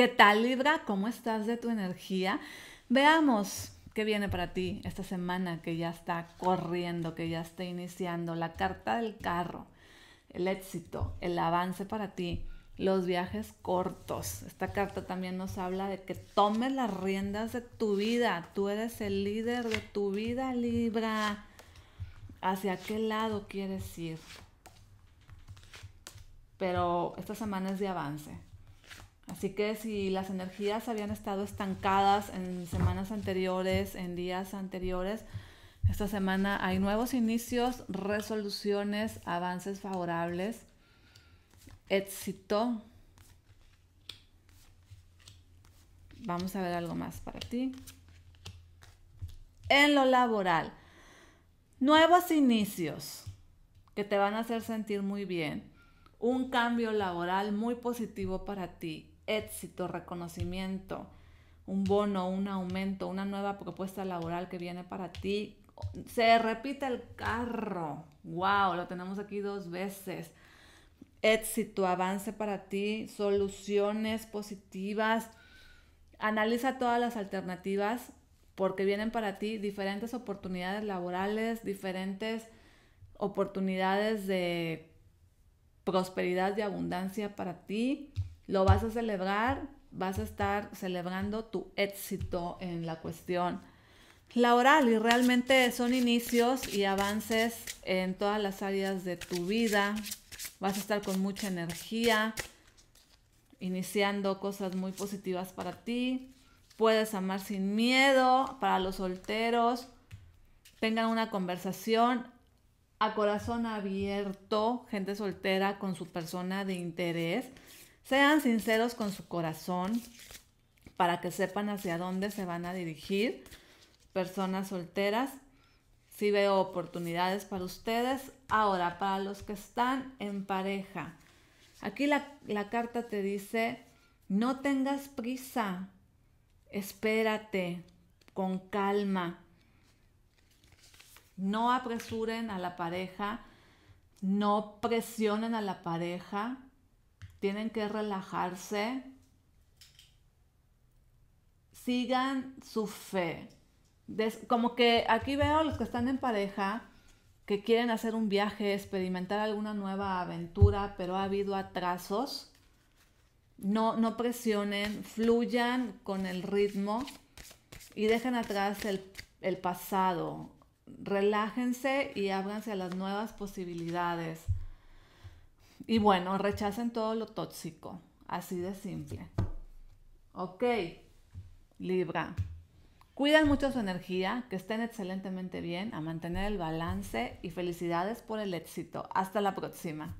¿Qué tal Libra? ¿Cómo estás de tu energía? Veamos qué viene para ti esta semana que ya está corriendo, que ya está iniciando. La carta del carro, el éxito, el avance para ti, los viajes cortos. Esta carta también nos habla de que tomes las riendas de tu vida. Tú eres el líder de tu vida, Libra. ¿Hacia qué lado quieres ir? Pero esta semana es de avance Así que si las energías habían estado estancadas en semanas anteriores, en días anteriores, esta semana hay nuevos inicios, resoluciones, avances favorables, éxito. Vamos a ver algo más para ti. En lo laboral, nuevos inicios que te van a hacer sentir muy bien. Un cambio laboral muy positivo para ti éxito, reconocimiento, un bono, un aumento, una nueva propuesta laboral que viene para ti. Se repite el carro. ¡Wow! Lo tenemos aquí dos veces. Éxito, avance para ti, soluciones positivas. Analiza todas las alternativas porque vienen para ti diferentes oportunidades laborales, diferentes oportunidades de prosperidad y abundancia para ti lo vas a celebrar, vas a estar celebrando tu éxito en la cuestión laboral y realmente son inicios y avances en todas las áreas de tu vida. Vas a estar con mucha energía, iniciando cosas muy positivas para ti. Puedes amar sin miedo para los solteros. Tengan una conversación a corazón abierto, gente soltera con su persona de interés sean sinceros con su corazón para que sepan hacia dónde se van a dirigir. Personas solteras, si sí veo oportunidades para ustedes. Ahora, para los que están en pareja, aquí la, la carta te dice, no tengas prisa, espérate con calma. No apresuren a la pareja, no presionen a la pareja, tienen que relajarse. Sigan su fe. como que aquí veo a los que están en pareja que quieren hacer un viaje, experimentar alguna nueva aventura, pero ha habido atrasos. No, presionen, fluyan con el ritmo y dejen atrás el, el pasado. Relájense y ábranse a las nuevas posibilidades. Y bueno, rechacen todo lo tóxico, así de simple. Ok, Libra. Cuidan mucho su energía, que estén excelentemente bien, a mantener el balance y felicidades por el éxito. Hasta la próxima.